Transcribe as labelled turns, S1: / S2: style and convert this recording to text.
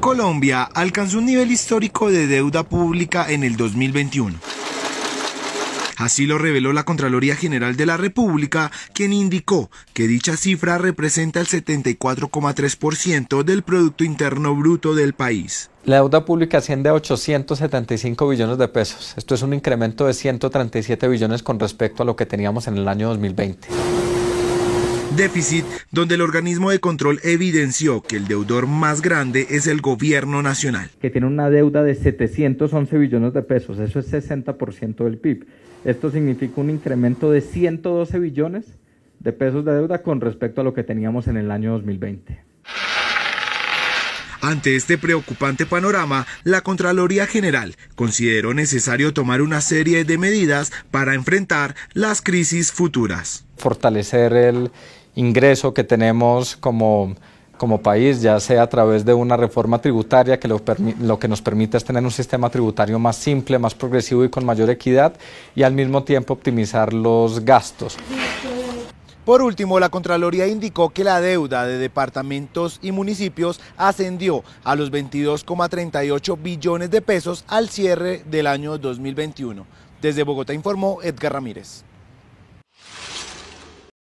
S1: Colombia alcanzó un nivel histórico de deuda pública en el 2021. Así lo reveló la Contraloría General de la República, quien indicó que dicha cifra representa el 74,3% del Producto Interno Bruto del país. La deuda pública asciende a
S2: 875 billones de pesos. Esto es un incremento de 137 billones con respecto a lo
S1: que teníamos en el año 2020 déficit, donde el organismo de control evidenció que el deudor más grande es el gobierno nacional.
S2: Que tiene una deuda de 711 billones de pesos, eso es 60% del PIB. Esto significa un incremento de 112 billones de pesos de deuda con respecto a lo que teníamos en el año 2020.
S1: Ante este preocupante panorama, la Contraloría General consideró necesario tomar una serie de medidas para enfrentar las crisis futuras. Fortalecer el ingreso que tenemos como
S2: país, ya sea a través de una reforma tributaria que lo, lo, que nos permite es tener un sistema tributario más simple, más progresivo y con mayor equidad y al mismo tiempo optimizar los gastos.
S1: Por último, la Contraloría indicó que la deuda de departamentos y municipios ascendió a los 22,38 billones de pesos al cierre del año 2021. Desde Bogotá informó Edgar Ramírez.